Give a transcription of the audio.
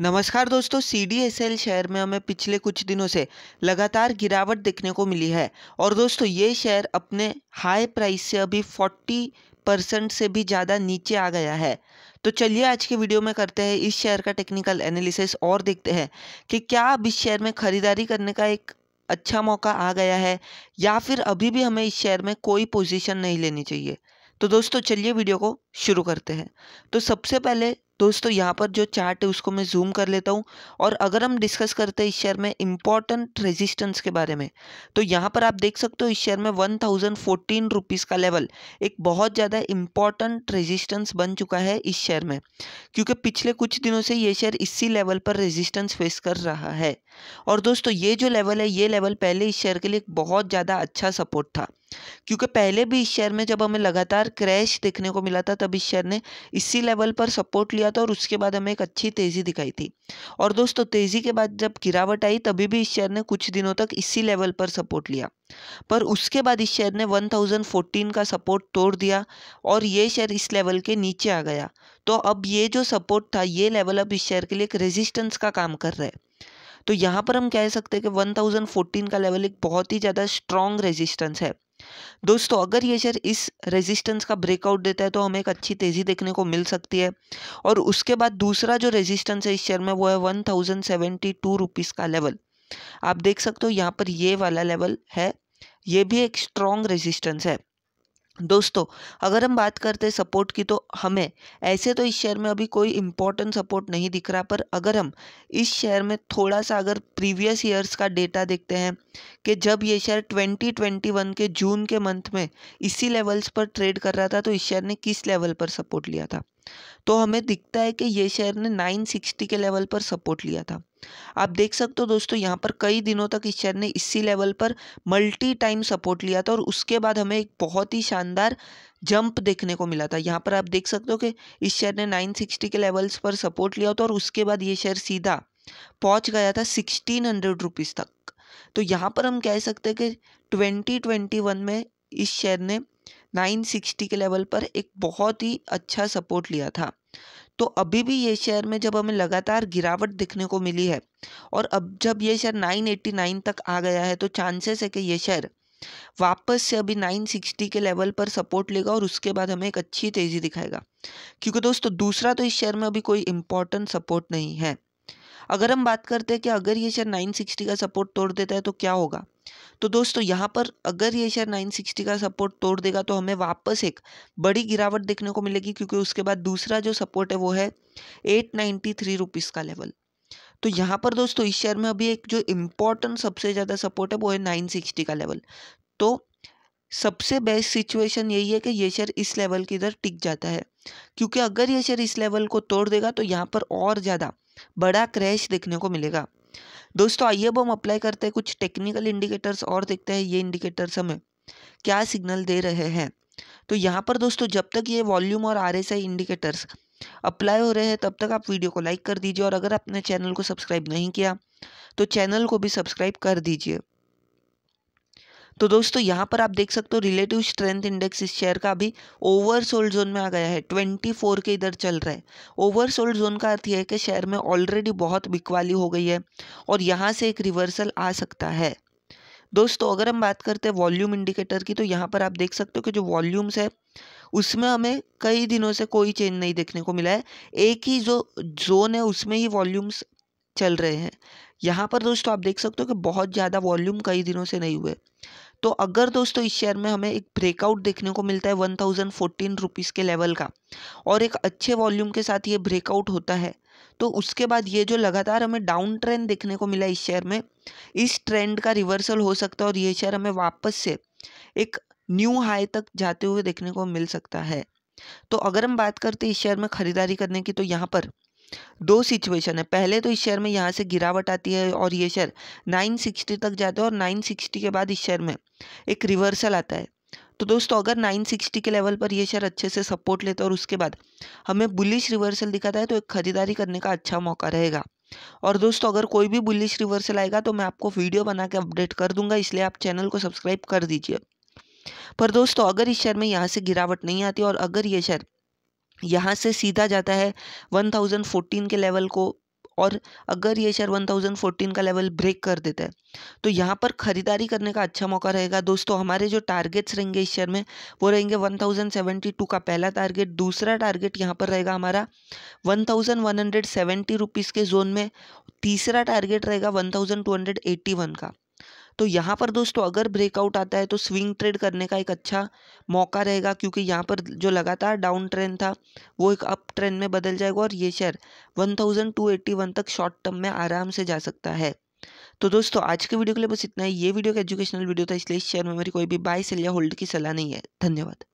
नमस्कार दोस्तों C D S L share में हमें पिछले कुछ दिनों से लगातार गिरावट देखने को मिली है और दोस्तों ये शेयर अपने हाई प्राइस से अभी 40 परसेंट से भी ज़्यादा नीचे आ गया है तो चलिए आज के वीडियो में करते हैं इस शेयर का टेक्निकल एनालिसिस और देखते हैं कि क्या अब इस शेयर में खरीदारी करने का एक अच्छा मौका आ गया है या फिर अभी भी हमें इस शेयर में कोई पोजिशन नहीं लेनी चाहिए तो दोस्तों चलिए वीडियो को शुरू करते हैं तो सबसे पहले दोस्तों यहाँ पर जो चार्ट है उसको मैं जूम कर लेता हूँ और अगर हम डिस्कस करते हैं इस शेयर में इम्पॉर्टेंट रेजिस्टेंस के बारे में तो यहाँ पर आप देख सकते हो इस शेयर में वन थाउजेंड फोर्टीन रुपीज़ का लेवल एक बहुत ज़्यादा इम्पॉर्टेंट रेजिस्टेंस बन चुका है इस शेयर में क्योंकि पिछले कुछ दिनों से ये शेयर इसी लेवल पर रेजिस्टेंस फेस कर रहा है और दोस्तों ये जो लेवल है ये लेवल पहले इस शेयर के लिए एक बहुत ज़्यादा अच्छा सपोर्ट था क्योंकि पहले भी इस शेयर में जब हमें लगातार क्रैश देखने को मिला था तब इस शेयर ने इसी लेवल पर सपोर्ट लिया था और उसके बाद हमें एक अच्छी तेज़ी दिखाई थी और दोस्तों तेज़ी के बाद जब गिरावट आई तभी भी इस शेयर ने कुछ दिनों तक इसी लेवल पर सपोर्ट लिया पर उसके बाद इस शेयर ने फोर्टीन का सपोर्ट तोड़ दिया और ये शेयर इस लेवल के नीचे आ गया तो अब ये जो सपोर्ट था ये लेवल अब इस शेयर के लिए एक रेजिस्टेंस का काम कर रहा है तो यहाँ पर हम कह सकते हैं कि 1014 का लेवल एक बहुत ही ज़्यादा स्ट्रॉन्ग रेजिस्टेंस है दोस्तों अगर ये शेयर इस रेजिस्टेंस का ब्रेकआउट देता है तो हमें एक अच्छी तेज़ी देखने को मिल सकती है और उसके बाद दूसरा जो रेजिस्टेंस है इस शेयर में वो है one thousand seventy two rupees का लेवल आप देख सकते हो यहाँ पर ये वाला लेवल है ये भी एक स्ट्रॉन्ग रेजिस्टेंस है दोस्तों अगर हम बात करते हैं सपोर्ट की तो हमें ऐसे तो इस शेयर में अभी कोई इम्पोर्टेंट सपोर्ट नहीं दिख रहा पर अगर हम इस शेयर में थोड़ा सा अगर प्रीवियस ईयर्स का डेटा देखते हैं कि जब ये शेयर 2021 के जून के मंथ में इसी लेवल्स पर ट्रेड कर रहा था तो इस शेयर ने किस लेवल पर सपोर्ट लिया था तो हमें दिखता है कि ये शेयर ने 960 के लेवल पर सपोर्ट लिया था आप देख सकते हो दोस्तों यहाँ पर कई दिनों तक इस शेयर ने इसी लेवल पर मल्टी टाइम सपोर्ट लिया था और उसके बाद हमें एक बहुत ही शानदार जंप देखने को मिला था यहाँ पर आप देख सकते हो कि इस शेयर ने 960 के लेवल्स पर सपोर्ट लिया था और उसके बाद ये शेयर सीधा पहुँच गया था सिक्सटीन हंड्रेड रुपीज़ तक तो यहाँ पर हम कह सकते हैं कि ट्वेंटी ट्वेंटी वन में इस शेयर ने 960 के लेवल पर एक बहुत ही अच्छा सपोर्ट लिया था तो अभी भी ये शेयर में जब हमें लगातार गिरावट देखने को मिली है और अब जब ये शेयर 989 तक आ गया है तो चांसेस है कि ये शेयर वापस से अभी 960 के लेवल पर सपोर्ट लेगा और उसके बाद हमें एक अच्छी तेज़ी दिखाएगा क्योंकि दोस्तों दूसरा तो इस शेयर में अभी कोई इम्पोर्टेंट सपोर्ट नहीं है अगर हम बात करते हैं कि अगर ये शेयर 960 का सपोर्ट तोड़ देता है तो क्या होगा तो दोस्तों यहाँ पर अगर ये शेयर 960 का सपोर्ट तोड़ देगा तो हमें वापस एक बड़ी गिरावट देखने को मिलेगी क्योंकि उसके बाद दूसरा जो सपोर्ट है वो है एट नाइन्टी का लेवल तो यहाँ पर दोस्तों इस शेयर में अभी एक जो इम्पोर्टेंट सबसे ज़्यादा सपोर्ट है वो है नाइन का लेवल तो सबसे बेस्ट सिचुएशन यही है कि ये शेयर इस लेवल की इधर टिक जाता है क्योंकि अगर ये शेयर इस लेवल को तोड़ देगा तो यहाँ पर और ज़्यादा बड़ा क्रैश देखने को मिलेगा दोस्तों आइए अब हम अप्लाई करते हैं कुछ टेक्निकल इंडिकेटर्स और देखते हैं ये इंडिकेटर्स हमें क्या सिग्नल दे रहे हैं तो यहाँ पर दोस्तों जब तक ये वॉल्यूम और आर इंडिकेटर्स अप्लाई हो रहे हैं तब तक आप वीडियो को लाइक कर दीजिए और अगर आपने चैनल को सब्सक्राइब नहीं किया तो चैनल को भी सब्सक्राइब कर दीजिए तो दोस्तों यहाँ पर आप देख सकते हो रिलेटिव स्ट्रेंथ इंडेक्स इस शेयर का अभी ओवर सोल्ड जोन में आ गया है ट्वेंटी फोर के इधर चल रहा है ओवर सोल्ड जोन का अर्थ यह है कि शेयर में ऑलरेडी बहुत बिकवाली हो गई है और यहाँ से एक रिवर्सल आ सकता है दोस्तों अगर हम बात करते हैं वॉल्यूम इंडिकेटर की तो यहाँ पर आप देख सकते हो कि जो वॉल्यूम्स है उसमें हमें कई दिनों से कोई चेंज नहीं देखने को मिला है एक ही जो जोन है उसमें ही वॉल्यूम्स चल रहे हैं यहाँ पर दोस्तों आप देख सकते हो कि बहुत ज़्यादा वॉल्यूम कई दिनों से नहीं हुए तो अगर दोस्तों इस शेयर में हमें एक ब्रेकआउट देखने को मिलता है वन थाउजेंड फोर्टीन रुपीज़ के लेवल का और एक अच्छे वॉल्यूम के साथ ये ब्रेकआउट होता है तो उसके बाद ये जो लगातार हमें डाउन ट्रेंड देखने को मिला इस शेयर में इस ट्रेंड का रिवर्सल हो सकता है और ये शेयर हमें वापस से एक न्यू हाई तक जाते हुए देखने को मिल सकता है तो अगर हम बात करते हैं इस शेयर में ख़रीदारी करने की तो यहाँ पर दो सिचुएशन है पहले तो इस शेयर में यहाँ से गिरावट आती है और ये शेयर 960 तक जाता है और 960 के बाद इस शेयर में एक रिवर्सल आता है तो दोस्तों अगर 960 के लेवल पर ये शेयर अच्छे से सपोर्ट लेता है और उसके बाद हमें बुलिश रिवर्सल दिखाता है तो एक खरीदारी करने का अच्छा मौका रहेगा और दोस्तों अगर कोई भी बुलिश रिवर्सल आएगा तो मैं आपको वीडियो बना के अपडेट कर दूंगा इसलिए आप चैनल को सब्सक्राइब कर दीजिए पर दोस्तों अगर इस शेयर में यहाँ से गिरावट नहीं आती और अगर ये शेयर यहाँ से सीधा जाता है 1014 के लेवल को और अगर ये शेयर 1014 का लेवल ब्रेक कर देता है तो यहाँ पर ख़रीदारी करने का अच्छा मौका रहेगा दोस्तों हमारे जो टारगेट्स रहेंगे इस शेयर में वो रहेंगे 1072 का पहला टारगेट दूसरा टारगेट यहाँ पर रहेगा हमारा 1170 रुपीस के जोन में तीसरा टारगेट रहेगा 1281 का तो यहाँ पर दोस्तों अगर ब्रेकआउट आता है तो स्विंग ट्रेड करने का एक अच्छा मौका रहेगा क्योंकि यहाँ पर जो लगातार डाउन ट्रेंड था वो एक अप ट्रेंड में बदल जाएगा और ये शेयर 1281 तक शॉर्ट टर्म में आराम से जा सकता है तो दोस्तों आज के वीडियो के लिए बस इतना ही ये वीडियो एक एजुकेशनल वीडियो था इसलिए इस शेयर में मेरी कोई भी बाय सेल या होल्ड की सलाह नहीं है धन्यवाद